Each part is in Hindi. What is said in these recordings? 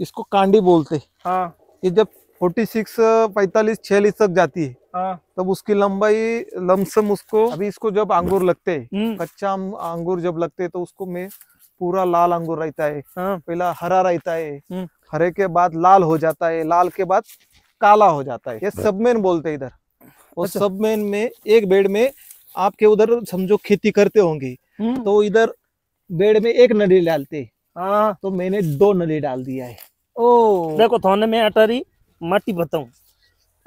इसको कांडी बोलते हाँ ये जब 46 45 छियालीस तक जाती है हाँ। तब उसकी लंबाई लमसम उसको अभी इसको जब अंगूर लगते है हम्म। कच्चा अंगूर जब लगते है तो उसको में पूरा लाल अंगूर रहता है हाँ। पहला हरा रहता है हम्म। हरे के बाद लाल हो जाता है लाल के बाद काला हो जाता है ये सबमेन बोलते इधर और अच्छा। सबमेन में एक बेड में आपके उधर समझो खेती करते होंगे हम्म। तो इधर बेड में एक नली डालते हाँ। तो मैंने दो नली डाल दिया है ओ देखो थोने में अटारी माटी बताऊं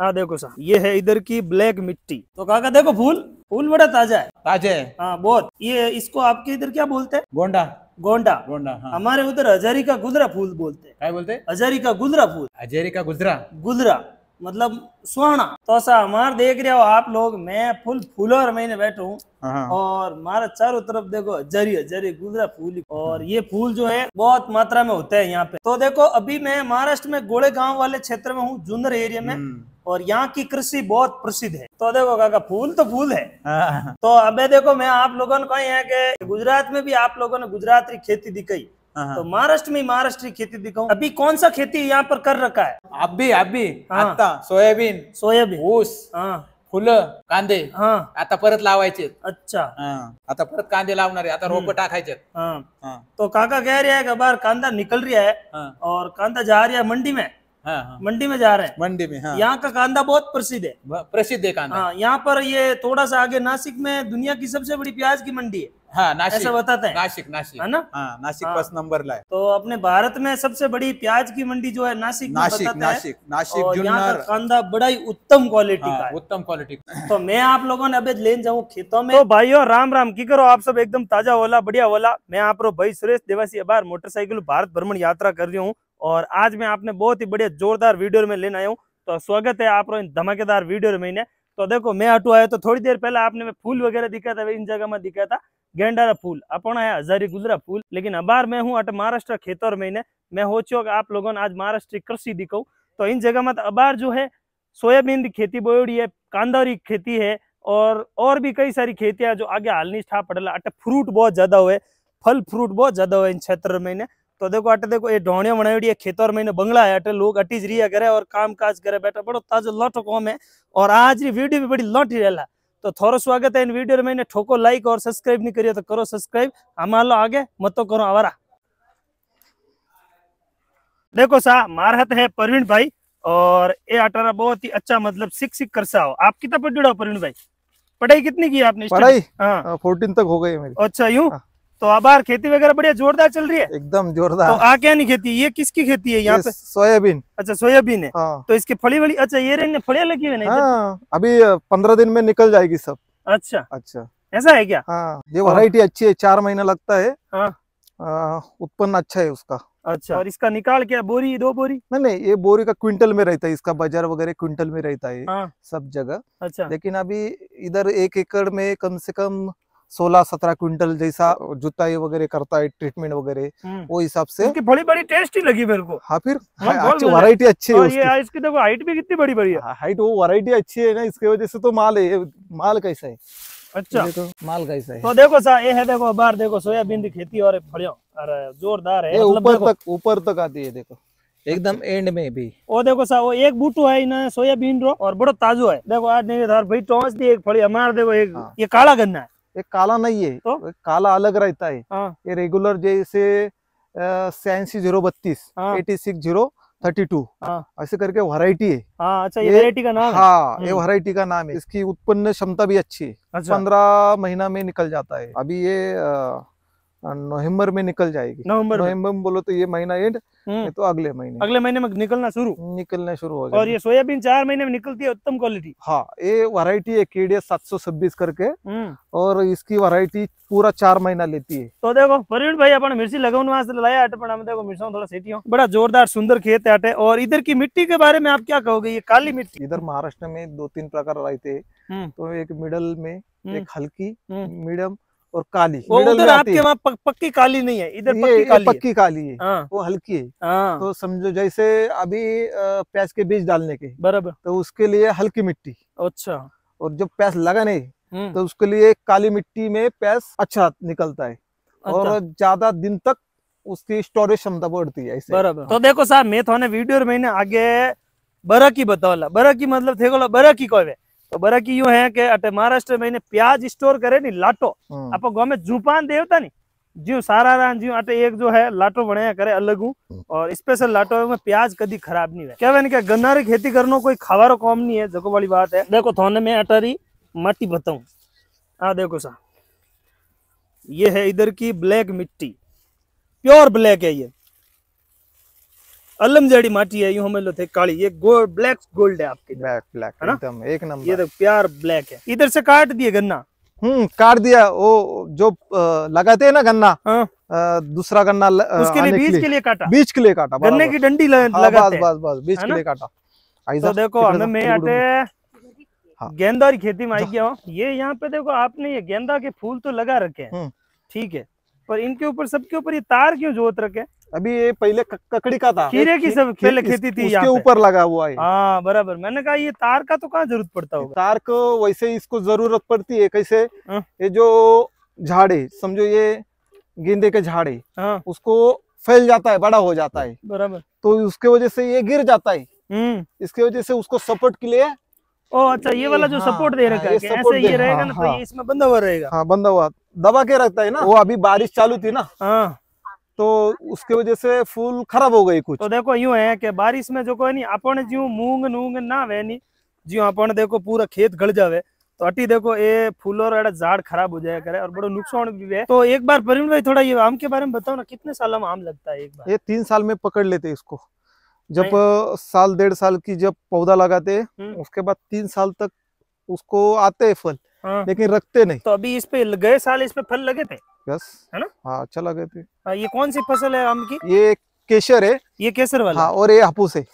हाँ देखो सा ये है इधर की ब्लैक मिट्टी तो काका देखो फूल फूल बड़ा ताजा है ताजा है हाँ बहुत ये इसको आपके इधर क्या बोलते हैं गोंडा गोंडा गोंडा हाँ। हमारे उधर हजारी का गुजरा फूल बोलते हैं क्या बोलते हैं हजारी का गुजरा फूल हजारी का गुजरा गुजरा मतलब सुहाना तो सा हमार देख रहे हो आप लोग मैं फुल फूलोर महीने बैठा हूँ हाँ, हाँ। और मारा चारों तरफ देखो जरी जरी गुजरा फूल और ये फूल जो है बहुत मात्रा में होते हैं यहाँ पे तो देखो अभी मैं महाराष्ट्र में गोड़े गांव वाले क्षेत्र में हूँ जुन्दर एरिया में हम्म। और यहाँ की कृषि बहुत प्रसिद्ध है तो देखो काका फूल तो फूल है हाँ, तो अब देखो मैं आप लोगों को यहाँ के गुजरात में भी आप लोगों ने गुजरात की खेती दिखाई हाँ। तो महाराष्ट्र में महाराष्ट्र की खेती दिखाऊं अभी कौन सा खेती यहाँ पर कर रखा है आप भी आप भी हाँ। आता सोयाबीन सोयाबीन ऊस हाँ। फूल कांदे आता परत लावायचे अच्छा आता परत कांदे लावणार आहे आता रोप हम्म. टाकायचे तो काका कह रहा है बार कांदा निकल रहा है और कांदा जा रहा है मंडी में हाँ, हाँ, मंडी में जा रहे हैं मंडी में हाँ। यहाँ का कांदा बहुत प्रसिद्ध है प्रसिद्ध है कांदा हाँ, यहाँ पर ये थोड़ा सा आगे नासिक में दुनिया की सबसे बड़ी प्याज की मंडी है हाँ, नासिक ऐसा बताते हैं नासिक नासिक है ना हाँ, नासिक हाँ, नंबर लाए तो अपने भारत में सबसे बड़ी प्याज की मंडी जो है नासिक नासिक नासिक नासिक कांदा बड़ा ही उत्तम क्वालिटी का हाँ, उत्तम क्वालिटी तो मैं आप लोगों ने अभी ले जाऊँ खेतों में भाई तो भाइयों राम राम की करो आप सब एकदम ताजा होला बढ़िया होला मैं आप भाई सुरेश देवासी अबार मोटरसाइकिल भारत भ्रमण यात्रा कर रही हूँ और आज मैं आपने बहुत ही बढ़िया जोरदार वीडियो में लेने आया हूँ तो स्वागत है आप इन धमाकेदार वीडियो में इन्हें तो देखो मैं हटू आया तो थोड़ी देर पहले आपने मैं फूल वगैरह दिखा था इन जगह में दिखा था गेंडारा फूल अपना है हजारी गुजरा फूल लेकिन अबार मैं हूँ अट महाराष्ट्र खेतर में मैं हो चुक आप लोगों ने आज महाराष्ट्र कृषि दिखाऊँ तो इन जगह में तो अबार जो है सोयाबीन की खेती बोड़ी है कांदारी खेती है और और भी कई सारी खेतियां जो आगे हालनी ठा पड़ेला अट फ्रूट बहुत ज्यादा हुए फल फ्रूट बहुत ज्यादा हुए इन क्षेत्र में तो देखो अटे देखो ये ढोणिया बनाई है खेतर में बंगला है अटे लोग अटीज रिया करे और काम काज करे बैठा बड़ो ताजो लठ कॉम है और आज री वीडियो भी बड़ी लौट ही रहला तो थोड़ो स्वागत है इन वीडियो में ठोको लाइक और सब्सक्राइब नहीं करियो तो करो सब्सक्राइब हमारा आगे मत तो करो हमारा देखो सा मारहत है परवीन भाई और ये अटारा बहुत ही अच्छा मतलब सिख सिख सा हो आप कितना पढ़ जुड़ा हो परवीन भाई पढ़ाई कितनी की आपने पढ़ाई हाँ फोर्टीन हाँ, तक हो गई मेरी अच्छा यू हाँ। तो आबार खेती वगैरह बढ़िया जोरदार चल रही है एकदम जोरदार तो आ क्या नहीं खेती ये किसकी खेती है यहाँ पे सोयाबीन अच्छा सोयाबीन है हाँ। तो इसकी फली वली अच्छा ये रही फलियां लगी हुई हाँ, अभी पंद्रह दिन में निकल जाएगी सब अच्छा अच्छा ऐसा है क्या हाँ ये वरायटी अच्छी है चार महीना लगता है हाँ। उत्पन्न अच्छा है उसका अच्छा और इसका निकाल क्या बोरी दो बोरी नहीं नहीं ये बोरी का क्विंटल में रहता है इसका बाजार वगैरह क्विंटल में रहता है हाँ। सब जगह अच्छा लेकिन अभी इधर एक एकड़ में कम से कम सोलह सत्रह क्विंटल जैसा हाँ। जुताई वगैरह करता है ट्रीटमेंट वगैरह हम्म। वो हिसाब से बड़ी बड़ी टेस्टी लगी मेरे को हाँ फिर वरायटी हाँ, हाँ, अच्छी है इसकी देखो हाइट भी कितनी बड़ी बड़ी है हाइट वो वरायटी अच्छी है ना इसके वजह से तो माल है माल कैसा है अच्छा तो माल कैसा है तो देखो सा ये है देखो बाहर देखो सोयाबीन की खेती और फड़ियों अरे जोरदार है मतलब ऊपर तक ऊपर तक आती है देखो एकदम एंड अच्छा। में भी ओ देखो सा वो एक बूटो है ना सोयाबीन रो और बड़ा ताजो है देखो आज नहीं भाई टॉस दी एक फड़ी हमारे देखो एक हाँ। ये काला गन्ना है ये काला नहीं है तो? काला अलग रहता है हाँ, ये रेगुलर जैसे सयासी जीरो बत्तीस eighty six zero thirty two ऐसे करके वराइटी है हाँ, अच्छा ये वैरायटी का नाम हाँ ये वैरायटी हम्म. का नाम है इसकी उत्पन्न क्षमता भी अच्छी है अच्छा। पंद्रह महीना में निकल जाता है अभी ये आ, हाँ, नवंबर में निकल जाएगी नवंबर नवंबर में बोलो तो ये महीना एंड हम्म। तो अगले महीने अगले महीने में निकलना शुरू निकलना शुरू हो जाएगा और ये सोयाबीन चार महीने में निकलती है उत्तम क्वालिटी हाँ ये वैरायटी है केडीएस सात सौ छब्बीस करके हम्म। और इसकी वैरायटी पूरा चार महीना लेती है तो देखो प्रवीण भाई अपने मिर्ची लगाने वहां से लाया अटे पर देखो मिर्चा थोड़ा सेटी हो बड़ा जोरदार सुंदर खेत है अटे और इधर की मिट्टी के बारे में आप क्या कहोगे ये काली मिट्टी इधर महाराष्ट्र में दो तीन प्रकार रहते हैं हम्म। तो एक मिडल में एक हल्की मीडियम और काली वो उधर आपके वहाँ पक, पक्की काली नहीं है इधर पक्की काली पक्की काली है हाँ। वो हल्की है हाँ। तो समझो जैसे अभी प्याज के बीज डालने के बराबर तो उसके लिए हल्की मिट्टी अच्छा और जब प्याज लगा नहीं हम्म। तो उसके लिए काली मिट्टी में प्याज अच्छा निकलता है और अच्छा। ज्यादा दिन तक उसकी स्टोरेज क्षमता बढ़ती है बराबर हाँ। तो देखो साहब मैं थोड़ा वीडियो मैंने आगे बरा की बतावला बरा की मतलब थे बोला बरा की कोई तो ખબર है યું अटे महाराष्ट्र में મહારાષ્ટ્ર માં પ્યાજ સ્ટોર કરે ની લાટો આપો ગમે जूपान देवता नी जो सारा रान जो आटे एक जो है लाटो बनाया करे अलग हूँ और स्पेशल लाटो में प्याज कभी खराब नहीं है क्या मैंने क्या गन्ना की खेती करना कोई खावारो काम नहीं है जगो वाली बात है देखो थोने में अटारी माटी बताऊं हाँ देखो सा ये है इधर की ब्लैक मिट्टी प्योर ब्लैक है ये अलम जड़ी माटी है यूं हमें लो थे काली ये गोल ब्लैक गोल्ड है आपके ब्लैक ब्लैक एकदम एक नंबर ये तो प्यार ब्लैक है इधर से काट दिए गन्ना हम्म काट दिया वो जो लगाते हैं ना गन्ना हाँ। दूसरा गन्ना उसके लिए बीज के लिए काटा बीज के लिए काटा गन्ने की डंडी हाँ, बीज के लिए काटा तो देखो हमें मैं आते हाँ। गेंदा की खेती में आई हाँ। गया हूँ ये यहाँ पे देखो आपने ये गेंदा के फूल तो लगा रखे हैं हम्म। ठीक है पर इनके ऊपर सबके ऊपर ये तार क्यों जोत रखे हैं अभी ये पहले ककड़ी का था खीरे की सब पहले खेती थी उसके ऊपर लगा हुआ है हाँ बराबर मैंने कहा ये तार का तो कहाँ जरूरत पड़ता होगा तार को वैसे इसको जरूरत पड़ती है कैसे हाँ। ये जो झाड़े समझो ये गेंदे के झाड़े हाँ। उसको फैल जाता है बड़ा हो जाता है बराबर तो उसके वजह से ये गिर जाता है हम्म। इसके वजह से उसको सपोर्ट के लिए ओ अच्छा ये वाला जो सपोर्ट हाँ, दे रखा है ऐसे ये रहेगा ना तो ये इसमें बंधा हुआ रहेगा हाँ बंधा हुआ दबा के रखता है ना वो अभी बारिश चालू थी ना हाँ तो उसके वजह से फूल खराब हो गई कुछ तो देखो यूं है कि बारिश में जो कोई नहीं अपन जो मूंग नूंग ना वे नहीं जो अपन देखो पूरा खेत गल जावे तो अटी देखो ये फूल और झाड़ खराब हो जाया करे और बड़ा नुकसान भी है तो एक बार प्रवीण भाई थोड़ा ये आम के बारे में बताओ ना कितने साल में आम लगता है एक बार ये तीन साल में पकड़ लेते इसको जब साल डेढ़ साल की जब पौधा लगाते हम्म। उसके बाद तीन साल तक उसको आते है फल हाँ। लेकिन रखते नहीं तो अभी इस पे गए साल इस पे फल लगे थे यस है ना हाँ अच्छा लगे थे आ, हाँ, ये कौन सी फसल है आम की ये केसर है ये केसर वाला हाँ, और ये हापूस है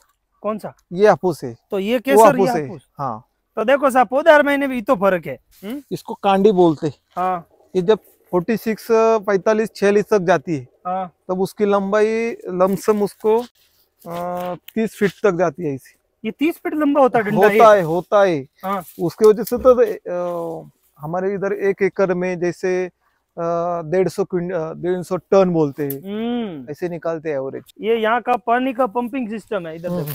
कौन सा ये हापूस है तो ये केसर हापूस है हाँ तो देखो साहब हर महीने भी तो फर्क है हम्म? इसको कांडी बोलते हाँ ये जब फोर्टी सिक्स पैतालीस छियालीस तक जाती है हाँ। तब उसकी लंबाई लमसम उसको तीस फीट तक जाती है इसी ये तीस फीट लंबा होता है होता है होता है हाँ। उसकी वजह से तो हमारे इधर एक एकड़ में जैसे डेढ़ सौ डेढ़ सौ टन बोलते हैं हम्म। ऐसे निकालते हैं एवरेज ये यहाँ का पानी का पंपिंग सिस्टम है इधर हम्म।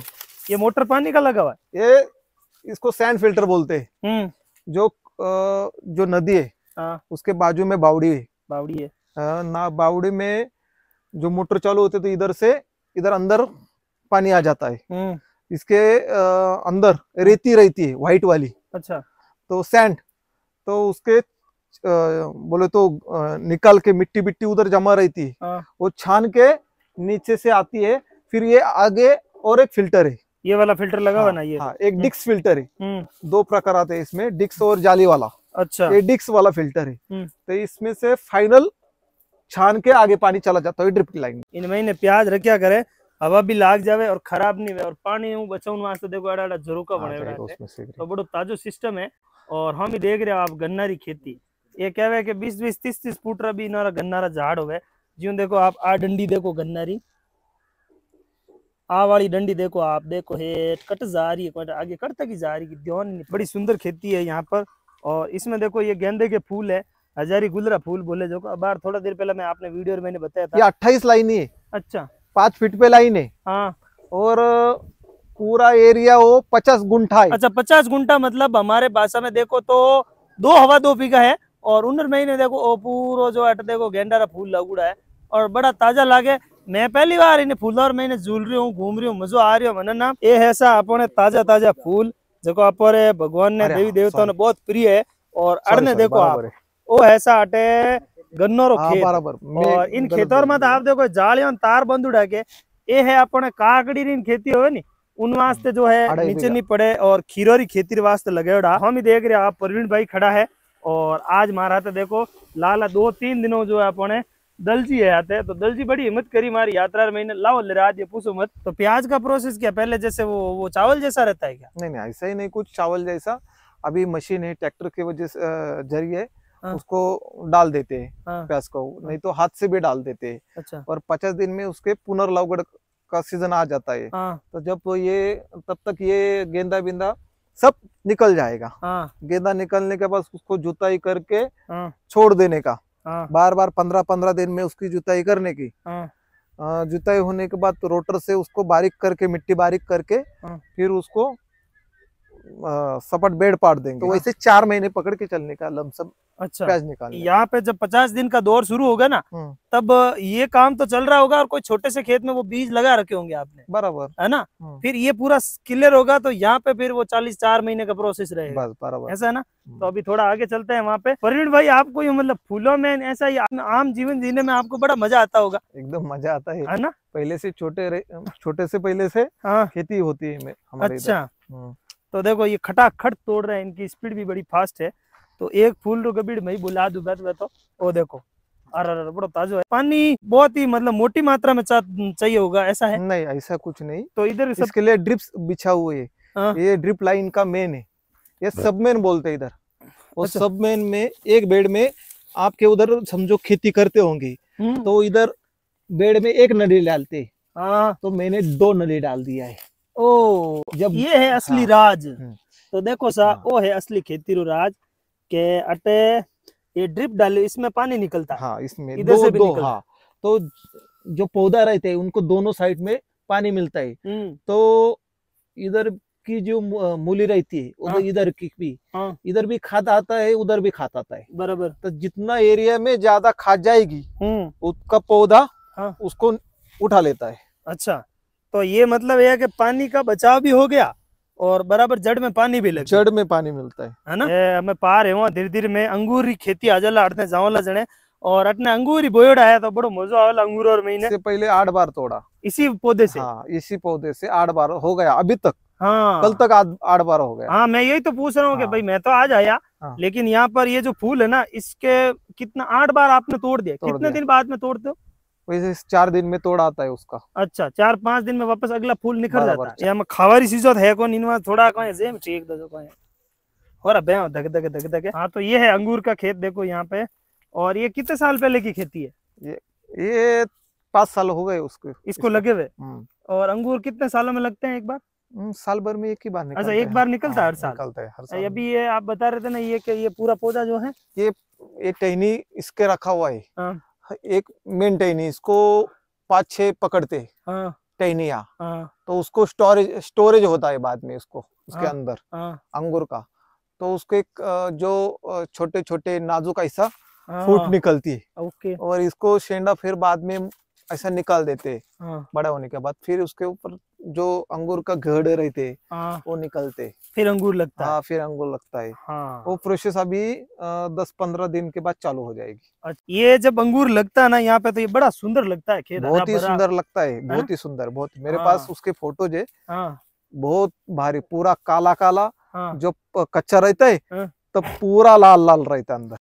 ये मोटर पानी का लगा हुआ है ये इसको सैंड फिल्टर बोलते हैं हम्म। जो जो नदी है हाँ। उसके बाजू में बावड़ी है बावड़ी है आ, ना बावड़ी में जो मोटर चालू होते तो इधर से इधर अंदर पानी आ जाता है इसके अंदर रेती रहती है व्हाइट वाली अच्छा तो सैंड तो उसके बोले तो निकाल के मिट्टी बिट्टी उधर जमा रहती है हाँ। वो छान के नीचे से आती है फिर ये आगे और एक फिल्टर है ये वाला फिल्टर लगा हुआ हाँ, ना ये हाँ, एक डिक्स हम्म। फिल्टर है हम्म। दो प्रकार आते हैं इसमें डिक्स और जाली वाला अच्छा ये डिक्स वाला फिल्टर है हम्म। तो इसमें से फाइनल छान के आगे पानी चला जाता है ड्रिप की लाइन महीने प्याज रखा करे हवा भी लाग जावे और खराब नहीं हुए और पानी बचाने बचावन देखो अड़ा झरोका हाँ, बने तो, तो बड़ो ताजो सिस्टम है और हम ही देख रहे हो आप गन्ना की खेती ये कहवे के बीस बीस तीस तीस फुट भी इनारा गन्ना झाड़ होवे जी देखो आप आ डंडी देखो गन्ना री आ वाली डंडी देखो आप देखो हे कट जा रही है आगे कट तक ही जा रही है ध्यान नहीं बड़ी सुंदर खेती है यहाँ पर और इसमें देखो ये गेंदे के फूल है हजारी गुलरा फूल बोले जो बार थोड़ा देर पहले मैं आपने वीडियो में मैंने बताया था ये अट्ठाईस लाइन ही अच्छा पांच फीट पे लाइन है हाँ और पूरा एरिया वो पचास गुंठा है अच्छा पचास गुंठा मतलब हमारे भाषा में देखो तो दो हवा दो बीघा है और उनर महीने देखो ओ पूरा जो अट देखो गेंडा का फूल लगूड़ा है और बड़ा ताजा लागे मैं पहली बार इन्हें फूल और मैंने झूल रही हूँ घूम रही हूँ मजो आ रही हो मन नाम ये ऐसा अपने ताजा ताजा फूल जो आप भगवान ने देवी हाँ, देवताओं ने बहुत प्रिय है और अड़ने देखो आप वो ऐसा अटे ગન્નોરો ખેત और इन खेतर માં तो आप देखो જાળિયો તાર तार ઉડા કે ये है આપણે काकड़ी ની ખેતી उन वास्ते जो है नीचे नहीं पड़े और खीरोरी खेती वास्ते लगेड़ा हम ही देख रहे आप प्रवीण भाई खड़ा है और आज मारा था देखो लाला दो तीन दिनों जो है अपने दलजी है आते तो दलजी बड़ी हिम्मत करी मारी यात्रा महीने लाओ ले ये पूछो मत तो प्याज का प्रोसेस क्या पहले जैसे वो वो चावल जैसा रहता है क्या नहीं नहीं ऐसा ही नहीं कुछ चावल जैसा अभी मशीन है ट्रैक्टर के वजह जरिए हाँ। उसको डाल देते हैं हाँ। प्याज को हाँ। नहीं तो हाथ से भी डाल देते हैं अच्छा। और पचास दिन में उसके पुनर्लावगढ़ का सीजन आ जाता है हाँ। तो जब तो ये तब तक ये गेंदा बिंदा सब निकल जाएगा हाँ। गेंदा निकलने के बाद उसको जुताई करके हाँ। छोड़ देने का हाँ। बार बार पंद्रह पंद्रह दिन में उसकी जुताई करने की हाँ। जुताई होने के बाद रोटर से उसको बारीक करके मिट्टी बारीक करके हाँ। फिर उसको सपट बेड पाट देंगे तो वैसे चार महीने पकड़ के चलने का लमसम अच्छा प्याज निकाल यहाँ पे जब पचास दिन का दौर शुरू होगा ना हम्म। तब ये काम तो चल रहा होगा और कोई छोटे से खेत में वो बीज लगा रखे होंगे आपने बराबर है ना हम्म। फिर ये पूरा क्लियर होगा तो यहाँ पे फिर वो चालीस चार महीने का प्रोसेस रहेगा बराबर ऐसा है ना हम्म। तो अभी थोड़ा आगे चलते हैं वहाँ पे प्रवीण भाई आपको ये मतलब फूलों में ऐसा ही आम जीवन जीने में आपको बड़ा मजा आता होगा एकदम मजा आता है ना पहले से छोटे छोटे से पहले से हाँ। खेती होती है अच्छा तो देखो ये खटाखट तोड़ रहे हैं इनकी स्पीड भी बड़ी फास्ट है तो एक फूल रो तो गबीड़ में ही बुला दू बैठ बैठो ओ देखो अरे अरे बड़ा ताजो है पानी बहुत ही मतलब मोटी मात्रा में चाहिए होगा ऐसा है नहीं ऐसा कुछ नहीं तो इधर सब... इसके लिए ड्रिप्स बिछा हुए है हाँ। ये ड्रिप लाइन का मेन है ये सबमेन हाँ। बोलते इधर और अच्छा। मेन में एक बेड में आपके उधर समझो खेती करते होंगे हम्म। तो इधर बेड में एक नली डालते हाँ। तो मैंने दो नली डाल दिया है ओ जब ये है असली हाँ, राज हम्म। तो देखो सा हाँ, वो है असली खेती रो राज के अटे ये ड्रिप डाले इसमें पानी निकलता हाँ इसमें इधर से भी दो, निकलता हाँ, तो जो पौधा रहते हैं उनको दोनों साइड में पानी मिलता है हम्म। तो इधर की जो मूली रहती है हाँ, इधर की भी हाँ, इधर भी खाद आता है उधर भी खाद आता है बराबर तो जितना एरिया में ज्यादा खाद जाएगी हम्म। उसका पौधा हाँ। उसको उठा लेता है अच्छा तो ये मतलब यह है कि पानी का बचाव भी हो गया और बराबर जड़ में पानी भी लग जड़ में पानी मिलता है है ना हमें पा रहे हूँ धीरे धीरे में अंगूर की खेती आ जाला अटने जावला जने और अटने अंगूर ही बोयोड़ा है तो बड़ो मजो आवेला अंगूर और महीने से पहले आठ बार तोड़ा इसी पौधे से हाँ इसी पौधे से आठ बार हो गया अभी तक हाँ कल तक आठ बार हो गया हाँ मैं यही तो पूछ रहा हूँ हाँ, भाई मैं तो आज आया हाँ, लेकिन यहाँ पर ये जो फूल है ना इसके कितना आठ बार आपने तोड़ दिया कितने दिन बाद में तोड़ दो वैसे चार दिन में तोड़ आता है उसका अच्छा चार पांच दिन में वापस अगला फूल निकल जाता है खावारी सीजो है कौन इनवा थोड़ा कौन सेम ठीक दो कौन और अब धक धक धक धक हाँ तो ये है अंगूर का खेत देखो यहाँ पे और ये कितने साल पहले की खेती है ये ये पांच साल हो गए उसको इसको लगे हुए हम्म। और अंगूर कितने सालों में लगते हैं एक बार हम्म, साल भर में एक ही बार निकलता अच्छा एक बार निकलता है हाँ, हर साल निकलता है हर अच्छा, साल अभी ये आप बता रहे थे ना ये कि ये पूरा पौधा जो है ये ये टहनी इसके रखा हुआ है हाँ। एक मेन टहनी इसको पाँच छह पकड़ते टहनिया हाँ। हाँ। तो उसको स्टोरेज स्टोरेज होता है बाद में उसको उसके आ, हाँ। अंदर आ, अंगूर का तो उसको एक जो छोटे छोटे नाजुक ऐसा फूट निकलती है ओके और इसको शेंडा फिर बाद में ऐसा निकाल देते हाँ। बड़ा होने के बाद फिर उसके ऊपर जो अंगूर का घड़ रहते हाँ। वो निकलते फिर अंगूर लगता हाँ फिर अंगूर लगता है हाँ। वो प्रोसेस अभी दस पंद्रह दिन के बाद चालू हो जाएगी अच्छा। ये जब अंगूर लगता है ना यहाँ पे तो ये बड़ा सुंदर लगता है खेत बहुत ही सुंदर लगता है बहुत ही सुंदर बहुत मेरे हाँ। पास उसके फोटोज है बहुत भारी पूरा काला काला जो कच्चा रहता है तो पूरा लाल लाल रहता है अंदर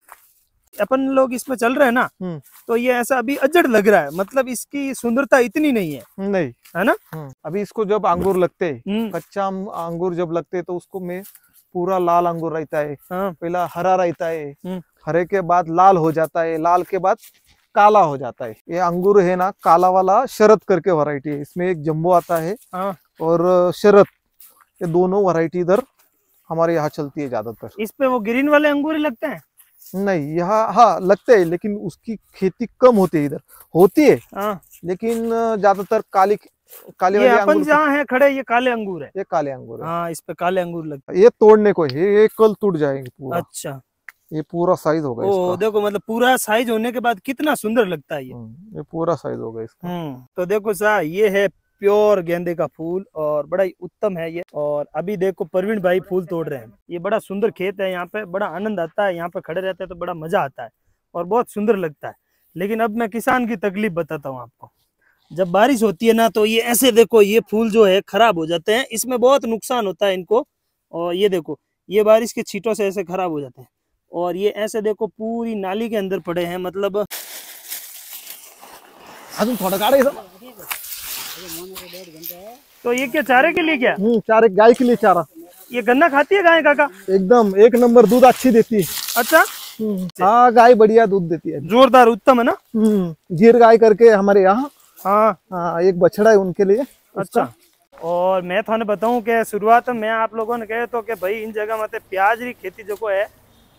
अपन लोग इसमें चल रहे हैं ना हम्म। तो ये ऐसा अभी अजड़ लग रहा है मतलब इसकी सुंदरता इतनी नहीं है नहीं है ना हम्म। अभी इसको जब अंगूर लगते हम्म। कच्चा अं-, अंगूर जब लगते तो उसको में पूरा लाल अंगूर रहता है हाँ। पहला हरा रहता है हरे के बाद लाल हो जाता है लाल के बाद काला हो जाता है ये अंगूर है ना काला वाला शरद करके वराइटी है इसमें एक जम्बो आता है हाँ। और शरद ये दोनों वरायटी इधर हमारे यहाँ चलती है ज्यादातर इसमें वो ग्रीन वाले अंगूर ही लगते हैं नहीं यहाँ हाँ लगते है लेकिन उसकी खेती कम होती है इधर होती है आ, हाँ। लेकिन ज्यादातर काली काले ये अपन जहाँ है खड़े ये काले अंगूर है ये काले अंगूर है हाँ इस पे काले अंगूर लगते ये तोड़ने को है ये कल टूट जाएंगे पूरा अच्छा ये पूरा साइज होगा ओ देखो मतलब पूरा साइज होने के बाद कितना सुंदर लगता है ये हम्म, ये पूरा साइज होगा इसका हम्म, तो देखो सा ये है प्योर गेंदे का फूल और बड़ा ही उत्तम है ये और अभी देखो प्रवीण भाई फूल तोड़ रहे हैं ये बड़ा सुंदर खेत है यहाँ पे बड़ा आनंद आता है यहाँ पे खड़े रहते हैं तो बड़ा मजा आता है और बहुत सुंदर लगता है लेकिन अब मैं किसान की तकलीफ बताता हूँ आपको जब बारिश होती है ना तो ये ऐसे देखो ये फूल जो है खराब हो जाते हैं इसमें बहुत नुकसान होता है इनको और ये देखो ये बारिश के छीटों से ऐसे खराब हो जाते हैं और ये ऐसे देखो पूरी नाली के अंदर पड़े हैं मतलब हाँ, थोड़ा तो ये क्या चारे के लिए क्या हम्म, चारे गाय के लिए चारा ये गन्ना खाती है गाय काका एकदम एक नंबर दूध अच्छी देती है अच्छा हम्म, हाँ गाय बढ़िया दूध देती है जोरदार उत्तम है ना गिर हम्म, गाय करके हमारे यहाँ हाँ हाँ एक बछड़ा है उनके लिए अच्छा और मैं थाने बताऊँ की शुरुआत में आप लोगों ने कहे तो कि भाई इन जगह मत प्याज की खेती जो है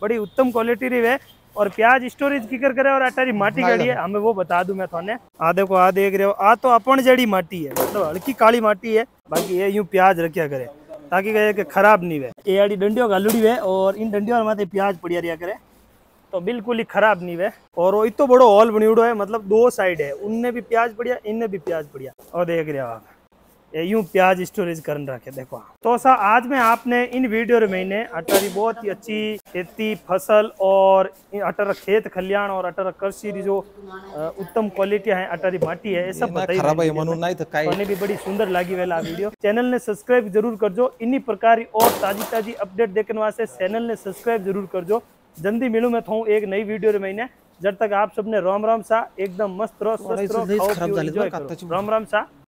बड़ी उत्तम क्वालिटी रही है और प्याज स्टोरेज किकर करे और अटारी माटी कड़ी है हमें वो बता दू मैं थाने आ देखो आ देख रहे हो आ तो अपन जड़ी माटी है मतलब हल्की काली माटी है बाकी ये यूं प्याज रखिया करे ताकि कहे कि खराब नहीं हुए ये आड़ी डंडियों गालुड़ी हुए और इन डंडियों माथे प्याज पड़िया रिया करे तो बिल्कुल ही खराब नहीं हुए और वो इतो बड़ो हॉल बनी उड़ो है मतलब दो साइड है उनने भी प्याज पड़िया इनने भी प्याज पड़िया और देख रहे हो आप यूं प्याज स्टोरेज कर रखे देखो तो सर आज मैं आपने इन वीडियो मैंने अटर की बहुत ही अच्छी खेती फसल और अटर खेत खलियाण और अटर कृषि की जो उत्तम क्वालिटी है अटर की माटी है ये सब बताई मैंने तो तो भी बड़ी सुंदर लगी वेला वीडियो चैनल ने सब्सक्राइब जरूर कर जो इन्हीं प्रकार और ताजी ताजी अपडेट देखने वास्ते चैनल ने सब्सक्राइब जरूर कर जो जल्दी मिलूं मैं थोड़ा एक नई वीडियो में जब तक आप सबने राम राम सा एकदम मस्त रहो स्वस्थ रहो राम राम सा